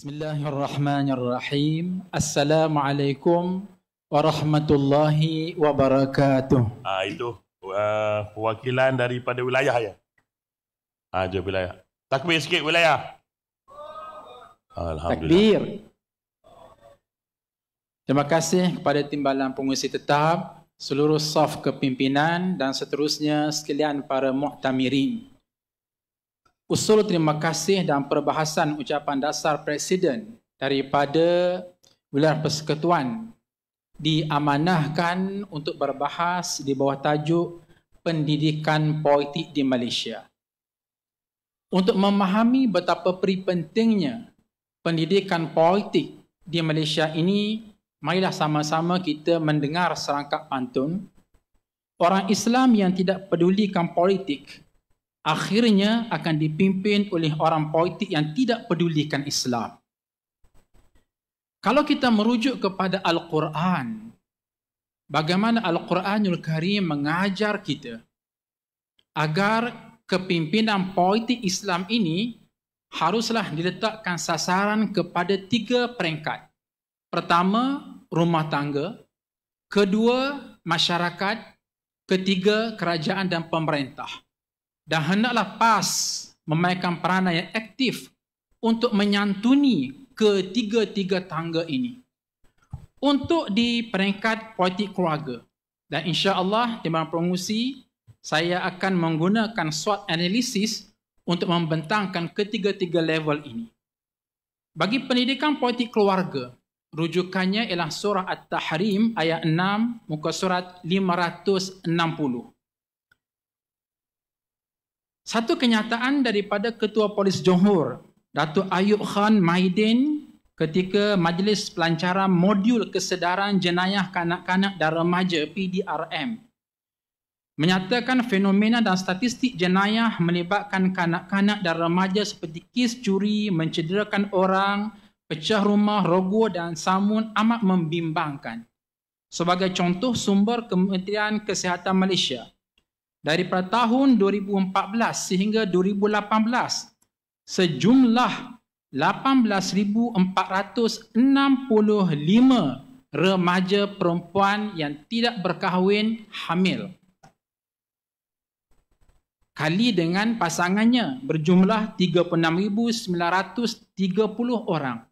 Bismillahirrahmanirrahim. Assalamualaikum warahmatullahi wabarakatuh. Ah itu uh, wakilan daripada wilayah ya. Ah jauh wilayah. Takbir sikit wilayah. Alhamdulillah. Takbir. Terima kasih kepada timbalan pengurusi tetap, seluruh saf kepimpinan dan seterusnya sekalian para muktamirin usul terima kasih dan perbahasan ucapan dasar Presiden daripada Wilayah Persekutuan diamanahkan untuk berbahas di bawah tajuk pendidikan politik di Malaysia. Untuk memahami betapa pentingnya pendidikan politik di Malaysia ini, marilah sama-sama kita mendengar serangkap pantun. Orang Islam yang tidak pedulikan politik akhirnya akan dipimpin oleh orang politik yang tidak pedulikan Islam. Kalau kita merujuk kepada Al-Quran, bagaimana Al-Quranul Karim mengajar kita agar kepimpinan politik Islam ini haruslah diletakkan sasaran kepada tiga peringkat. Pertama, rumah tangga. Kedua, masyarakat. Ketiga, kerajaan dan pemerintah dan hendaklah PAS memainkan peranan yang aktif untuk menyantuni ketiga-tiga tangga ini. Untuk di peringkat politik keluarga dan insya Allah di dalam pengungsi, saya akan menggunakan SWOT analisis untuk membentangkan ketiga-tiga level ini. Bagi pendidikan politik keluarga, rujukannya ialah surah At-Tahrim ayat 6 muka surat 560. Satu kenyataan daripada Ketua Polis Johor, Datuk Ayub Khan Maidin ketika Majlis Pelancaran Modul Kesedaran Jenayah Kanak-Kanak dan Remaja PDRM menyatakan fenomena dan statistik jenayah melibatkan kanak-kanak dan remaja seperti kes curi, mencederakan orang, pecah rumah, rogo dan samun amat membimbangkan. Sebagai contoh sumber Kementerian Kesihatan Malaysia, daripada tahun 2014 sehingga 2018 sejumlah 18465 remaja perempuan yang tidak berkahwin hamil kali dengan pasangannya berjumlah 36930 orang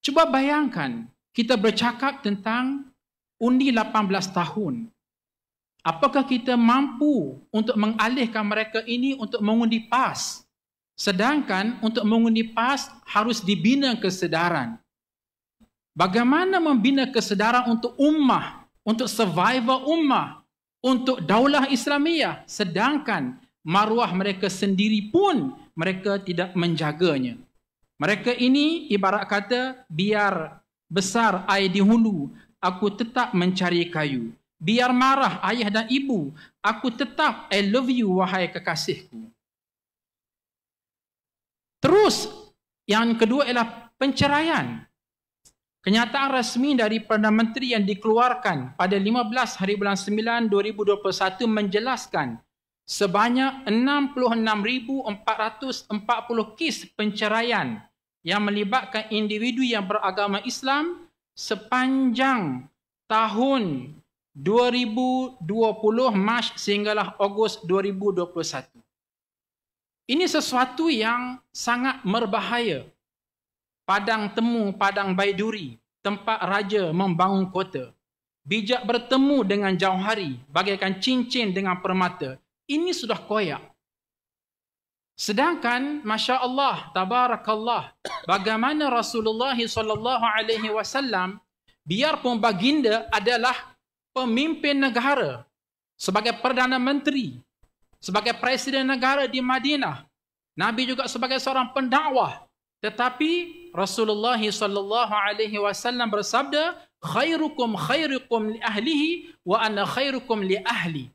cuba bayangkan kita bercakap tentang undi 18 tahun apakah kita mampu untuk mengalihkan mereka ini untuk mengundi PAS? Sedangkan untuk mengundi PAS harus dibina kesedaran. Bagaimana membina kesedaran untuk ummah, untuk survival ummah, untuk daulah Islamiah sedangkan maruah mereka sendiri pun mereka tidak menjaganya. Mereka ini ibarat kata biar besar air di hulu, aku tetap mencari kayu. Biar marah ayah dan ibu, aku tetap I love you wahai kekasihku. Terus yang kedua ialah penceraian. Kenyataan rasmi dari Perdana Menteri yang dikeluarkan pada 15 hari bulan 9 2021 menjelaskan sebanyak 66,440 kes penceraian yang melibatkan individu yang beragama Islam sepanjang tahun 2020 Mac sehinggalah Ogos 2021. Ini sesuatu yang sangat merbahaya. Padang temu Padang Baiduri, tempat raja membangun kota. Bijak bertemu dengan jauh hari, bagaikan cincin dengan permata. Ini sudah koyak. Sedangkan, Masya Allah, Tabarakallah, bagaimana Rasulullah SAW, biarpun baginda adalah pemimpin negara, sebagai Perdana Menteri, sebagai Presiden negara di Madinah. Nabi juga sebagai seorang pendakwah. Tetapi Rasulullah SAW bersabda, "Khairukum khairukum li ahlihi wa ana khairukum li ahli."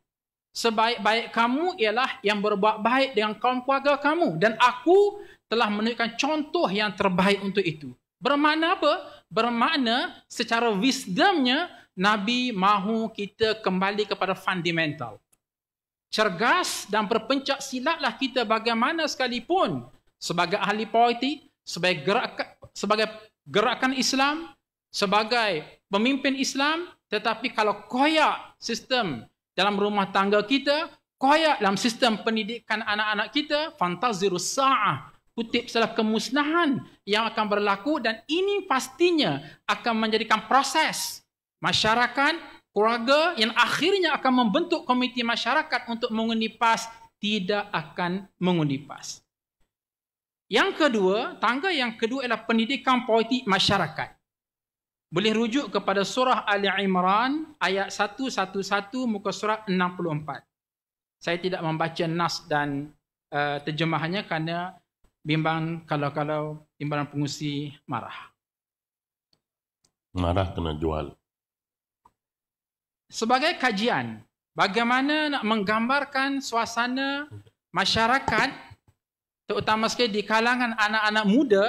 Sebaik-baik kamu ialah yang berbuat baik dengan kaum keluarga kamu dan aku telah menunjukkan contoh yang terbaik untuk itu. Bermakna apa? Bermakna secara wisdomnya Nabi mahu kita kembali kepada fundamental. Cergas dan berpencak silatlah kita bagaimana sekalipun sebagai ahli politik, sebagai gerakan, sebagai gerakan Islam, sebagai pemimpin Islam, tetapi kalau koyak sistem dalam rumah tangga kita, koyak dalam sistem pendidikan anak-anak kita, fantasi rusaah, kutip salah kemusnahan yang akan berlaku dan ini pastinya akan menjadikan proses masyarakat, keluarga yang akhirnya akan membentuk komiti masyarakat untuk mengundi PAS tidak akan mengundi PAS. Yang kedua, tangga yang kedua adalah pendidikan politik masyarakat. Boleh rujuk kepada surah Ali Imran ayat 111 muka surah 64. Saya tidak membaca nas dan uh, terjemahannya kerana bimbang kalau-kalau timbalan pengusi marah. Marah kena jual sebagai kajian bagaimana nak menggambarkan suasana masyarakat terutama sekali di kalangan anak-anak muda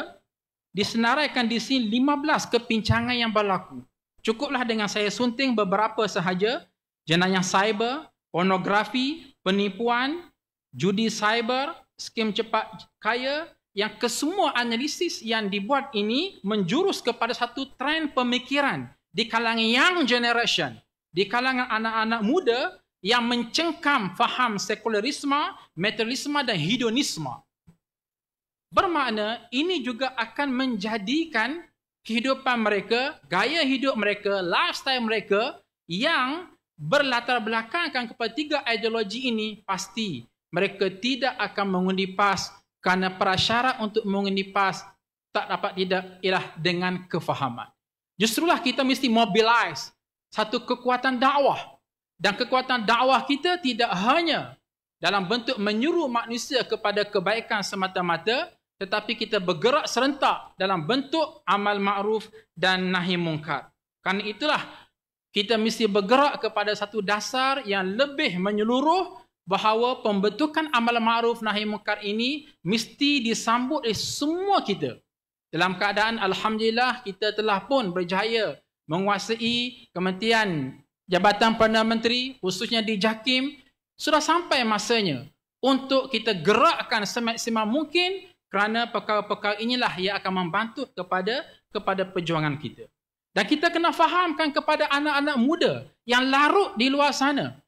disenaraikan di sini 15 kepincangan yang berlaku. Cukuplah dengan saya sunting beberapa sahaja jenayah cyber, pornografi, penipuan, judi cyber, skim cepat kaya yang kesemua analisis yang dibuat ini menjurus kepada satu trend pemikiran di kalangan young generation di kalangan anak-anak muda yang mencengkam faham sekularisme, materialisme dan hedonisme. Bermakna ini juga akan menjadikan kehidupan mereka, gaya hidup mereka, lifestyle mereka yang berlatar belakangkan kepada tiga ideologi ini pasti mereka tidak akan mengundi PAS kerana prasyarat untuk mengundi PAS tak dapat tidak ialah dengan kefahaman. Justrulah kita mesti mobilize satu kekuatan dakwah. Dan kekuatan dakwah kita tidak hanya dalam bentuk menyuruh manusia kepada kebaikan semata-mata, tetapi kita bergerak serentak dalam bentuk amal ma'ruf dan nahi mungkar. Karena itulah kita mesti bergerak kepada satu dasar yang lebih menyeluruh bahawa pembentukan amal ma'ruf nahi mungkar ini mesti disambut oleh semua kita. Dalam keadaan Alhamdulillah kita telah pun berjaya menguasai kementerian Jabatan Perdana Menteri khususnya di JAKIM sudah sampai masanya untuk kita gerakkan semaksimal mungkin kerana perkara-perkara inilah yang akan membantu kepada kepada perjuangan kita. Dan kita kena fahamkan kepada anak-anak muda yang larut di luar sana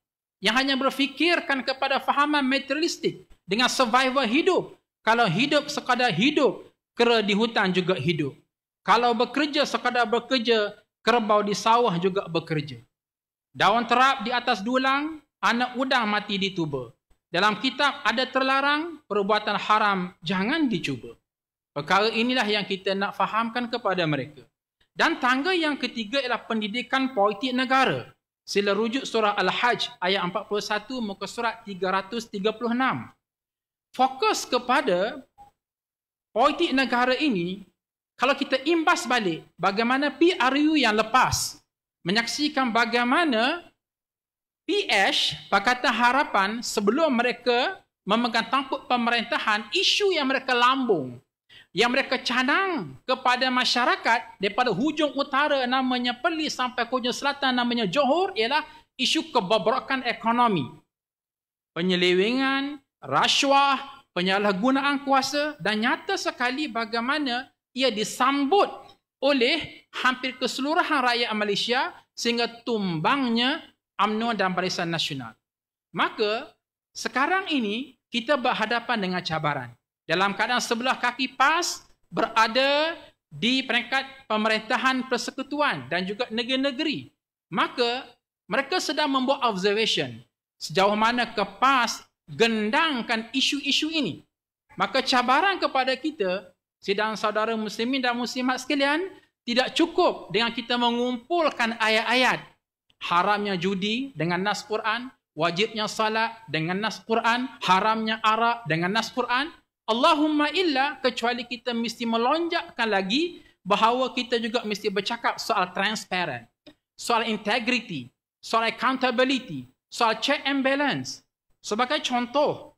yang hanya berfikirkan kepada fahaman materialistik dengan survival hidup. Kalau hidup sekadar hidup, kera di hutan juga hidup. Kalau bekerja sekadar bekerja, Kerbau di sawah juga bekerja. Daun terap di atas dulang, anak udang mati di tuba. Dalam kitab ada terlarang, perbuatan haram jangan dicuba. Perkara inilah yang kita nak fahamkan kepada mereka. Dan tangga yang ketiga ialah pendidikan politik negara. Sila rujuk surah Al-Hajj ayat 41 muka surat 336. Fokus kepada politik negara ini kalau kita imbas balik, bagaimana PRU yang lepas menyaksikan bagaimana PH, Pakatan Harapan, sebelum mereka memegang tangkut pemerintahan, isu yang mereka lambung, yang mereka canang kepada masyarakat daripada hujung utara namanya Perlis sampai hujung selatan namanya Johor ialah isu kebobrokan ekonomi. Penyelewengan, rasuah, penyalahgunaan kuasa dan nyata sekali bagaimana ia disambut oleh hampir keseluruhan rakyat Malaysia sehingga tumbangnya UMNO dan Barisan Nasional. Maka sekarang ini kita berhadapan dengan cabaran. Dalam keadaan sebelah kaki PAS berada di peringkat pemerintahan persekutuan dan juga negeri-negeri. Maka mereka sedang membuat observation sejauh mana pas gendangkan isu-isu ini. Maka cabaran kepada kita sedang saudara muslimin dan muslimat sekalian, tidak cukup dengan kita mengumpulkan ayat-ayat haramnya judi dengan nas Quran, wajibnya salat dengan nas Quran, haramnya arak dengan nas Quran. Allahumma illa kecuali kita mesti melonjakkan lagi bahawa kita juga mesti bercakap soal transparent, soal integrity, soal accountability, soal check and balance. Sebagai contoh,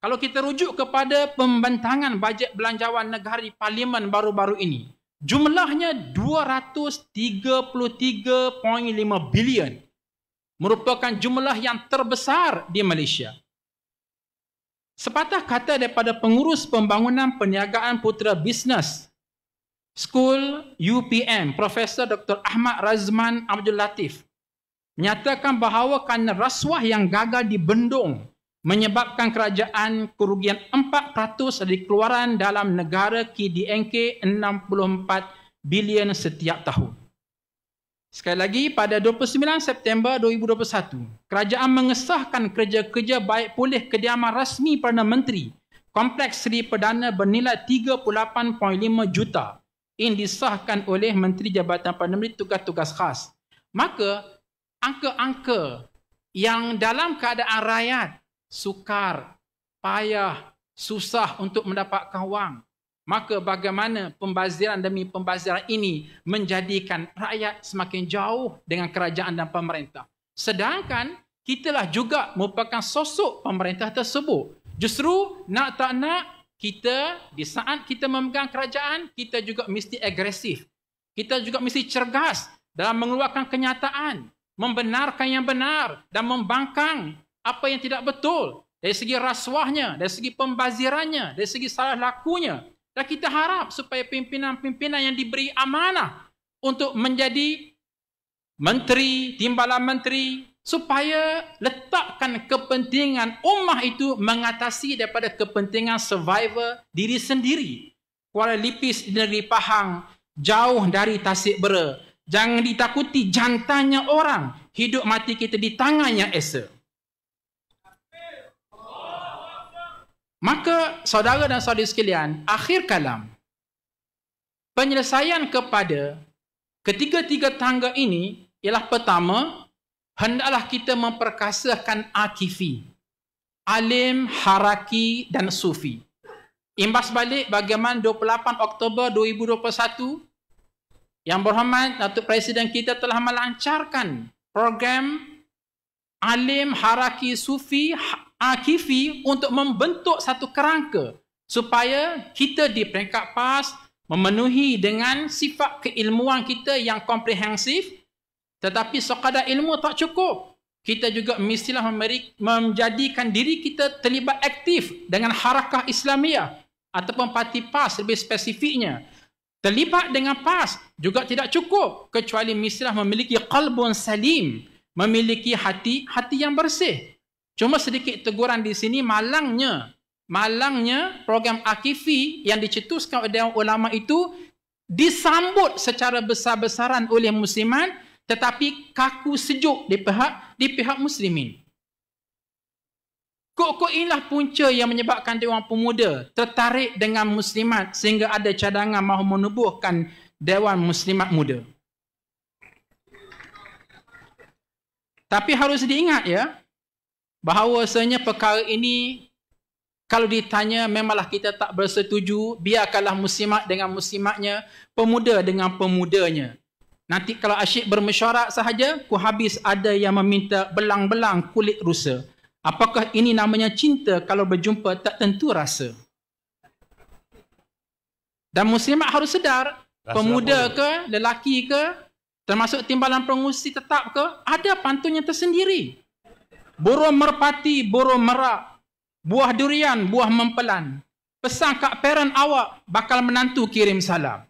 kalau kita rujuk kepada pembentangan bajet belanjawan negara di parlimen baru-baru ini, jumlahnya 233.5 bilion merupakan jumlah yang terbesar di Malaysia. Sepatah kata daripada pengurus pembangunan perniagaan putera bisnes School UPM Profesor Dr. Ahmad Razman Abdul Latif menyatakan bahawa kerana rasuah yang gagal dibendung menyebabkan kerajaan kerugian 4% dari keluaran dalam negara KDNK 64 bilion setiap tahun. Sekali lagi, pada 29 September 2021, kerajaan mengesahkan kerja-kerja baik pulih kediaman rasmi Perdana Menteri Kompleks Seri Perdana bernilai 38.5 juta yang disahkan oleh Menteri Jabatan Perdana Menteri Tugas-Tugas Khas. Maka, angka-angka yang dalam keadaan rakyat sukar, payah, susah untuk mendapatkan wang. Maka bagaimana pembaziran demi pembaziran ini menjadikan rakyat semakin jauh dengan kerajaan dan pemerintah. Sedangkan kitalah juga merupakan sosok pemerintah tersebut. Justru nak tak nak kita di saat kita memegang kerajaan, kita juga mesti agresif. Kita juga mesti cergas dalam mengeluarkan kenyataan, membenarkan yang benar dan membangkang apa yang tidak betul dari segi rasuahnya, dari segi pembazirannya, dari segi salah lakunya. Dan kita harap supaya pimpinan-pimpinan yang diberi amanah untuk menjadi menteri, timbalan menteri, supaya letakkan kepentingan ummah itu mengatasi daripada kepentingan survivor diri sendiri. Kuala Lipis di negeri Pahang, jauh dari Tasik Bera. Jangan ditakuti jantannya orang. Hidup mati kita di tangannya esok. Maka saudara dan saudari sekalian, akhir kalam penyelesaian kepada ketiga-tiga tangga ini ialah pertama hendaklah kita memperkasakan akifi alim, haraki dan sufi. Imbas balik bagaimana 28 Oktober 2021 yang berhormat Datuk Presiden kita telah melancarkan program alim, haraki, sufi akifi untuk membentuk satu kerangka supaya kita di peringkat PAS memenuhi dengan sifat keilmuan kita yang komprehensif tetapi sekadar ilmu tak cukup. Kita juga mestilah menjadikan diri kita terlibat aktif dengan harakah Islamiah ataupun parti PAS lebih spesifiknya. Terlibat dengan PAS juga tidak cukup kecuali mestilah memiliki qalbun salim, memiliki hati hati yang bersih. Cuma sedikit teguran di sini malangnya malangnya program Akifi yang dicetuskan oleh ulama itu disambut secara besar-besaran oleh musliman tetapi kaku sejuk di pihak di pihak muslimin. Kok-kok inilah punca yang menyebabkan Dewan Pemuda tertarik dengan muslimat sehingga ada cadangan mahu menubuhkan Dewan Muslimat Muda. Tapi harus diingat ya, bahawasanya perkara ini kalau ditanya memanglah kita tak bersetuju biarkanlah muslimat dengan muslimatnya pemuda dengan pemudanya nanti kalau asyik bermesyuarat sahaja ku habis ada yang meminta belang-belang kulit rusa apakah ini namanya cinta kalau berjumpa tak tentu rasa dan muslimat harus sedar rasa pemuda apa? ke lelaki ke termasuk timbalan pengusi tetap ke ada pantunnya tersendiri burung merpati, burung merak, buah durian, buah mempelan. Pesan kat parent awak bakal menantu kirim salam.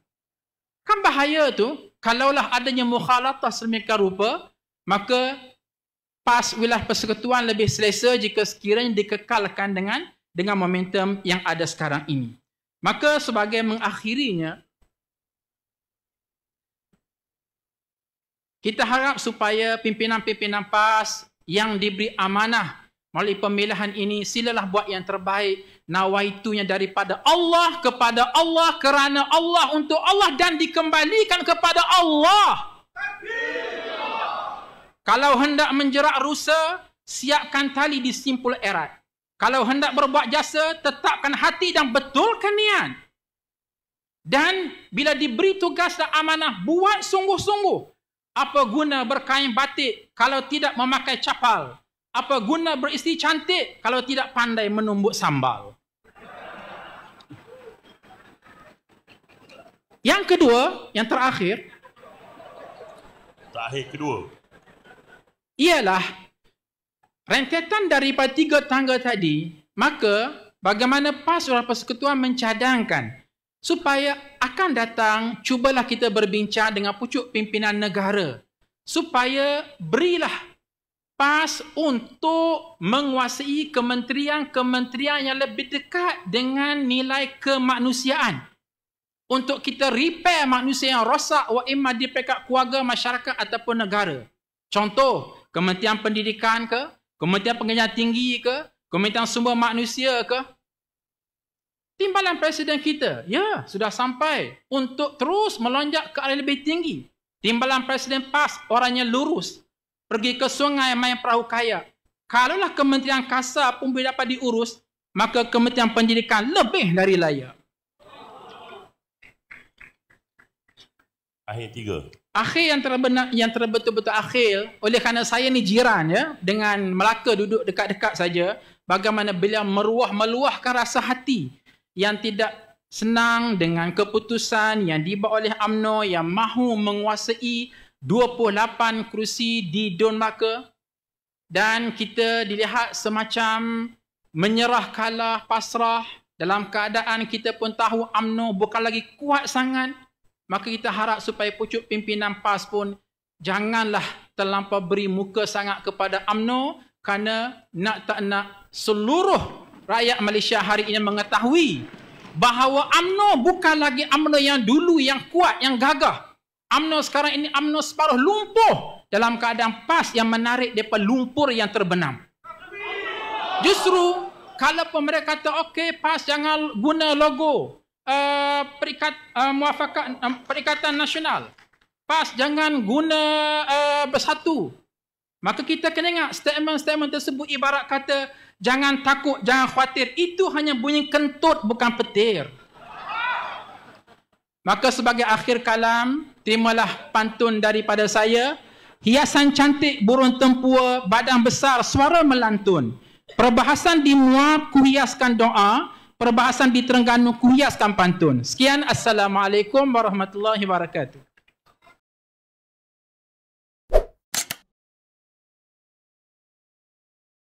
Kan bahaya tu, kalaulah adanya mukhalatah sedemikian rupa, maka pas wilayah persekutuan lebih selesa jika sekiranya dikekalkan dengan dengan momentum yang ada sekarang ini. Maka sebagai mengakhirinya, kita harap supaya pimpinan-pimpinan PAS yang diberi amanah melalui pemilihan ini silalah buat yang terbaik nawaitunya daripada Allah kepada Allah kerana Allah untuk Allah dan dikembalikan kepada Allah kalau hendak menjerak rusa siapkan tali di simpul erat kalau hendak berbuat jasa tetapkan hati dan betul niat dan bila diberi tugas dan amanah buat sungguh-sungguh apa guna berkain batik kalau tidak memakai capal? Apa guna beristi cantik kalau tidak pandai menumbuk sambal? Yang kedua, yang terakhir. Terakhir kedua. Ialah rentetan daripada tiga tangga tadi, maka bagaimana pas oleh persekutuan mencadangkan supaya akan datang cubalah kita berbincang dengan pucuk pimpinan negara supaya berilah pas untuk menguasai kementerian-kementerian yang lebih dekat dengan nilai kemanusiaan untuk kita repair manusia yang rosak wa imma di pekat keluarga masyarakat ataupun negara contoh kementerian pendidikan ke kementerian pengajian tinggi ke kementerian sumber manusia ke Timbalan presiden kita, ya, sudah sampai untuk terus melonjak ke arah lebih tinggi. Timbalan presiden PAS, orangnya lurus. Pergi ke sungai main perahu kaya. Kalaulah kementerian kasar pun boleh dapat diurus, maka kementerian pendidikan lebih dari layak. Akhir tiga. Akhir yang terbenar, yang terbetul-betul akhir, oleh kerana saya ni jiran ya, dengan Melaka duduk dekat-dekat saja, bagaimana beliau meruah meluahkan rasa hati yang tidak senang dengan keputusan yang dibuat oleh UMNO yang mahu menguasai 28 kerusi di Don Maka dan kita dilihat semacam menyerah kalah pasrah dalam keadaan kita pun tahu UMNO bukan lagi kuat sangat maka kita harap supaya pucuk pimpinan PAS pun janganlah terlampau beri muka sangat kepada UMNO kerana nak tak nak seluruh rakyat Malaysia hari ini mengetahui bahawa AMNO bukan lagi AMNO yang dulu yang kuat, yang gagah. AMNO sekarang ini AMNO separuh lumpuh dalam keadaan PAS yang menarik daripada lumpur yang terbenam. Justru, kalau pemerintah kata, okey PAS jangan guna logo uh, eh, perikat, uh, eh, muafakat, uh, eh, Perikatan Nasional. PAS jangan guna uh, bersatu. Maka kita kena ingat statement-statement tersebut ibarat kata jangan takut, jangan khawatir. Itu hanya bunyi kentut bukan petir. Maka sebagai akhir kalam, terimalah pantun daripada saya. Hiasan cantik burung tempua, badan besar, suara melantun. Perbahasan di muar kuhiaskan doa, perbahasan di Terengganu kuhiaskan pantun. Sekian Assalamualaikum Warahmatullahi Wabarakatuh.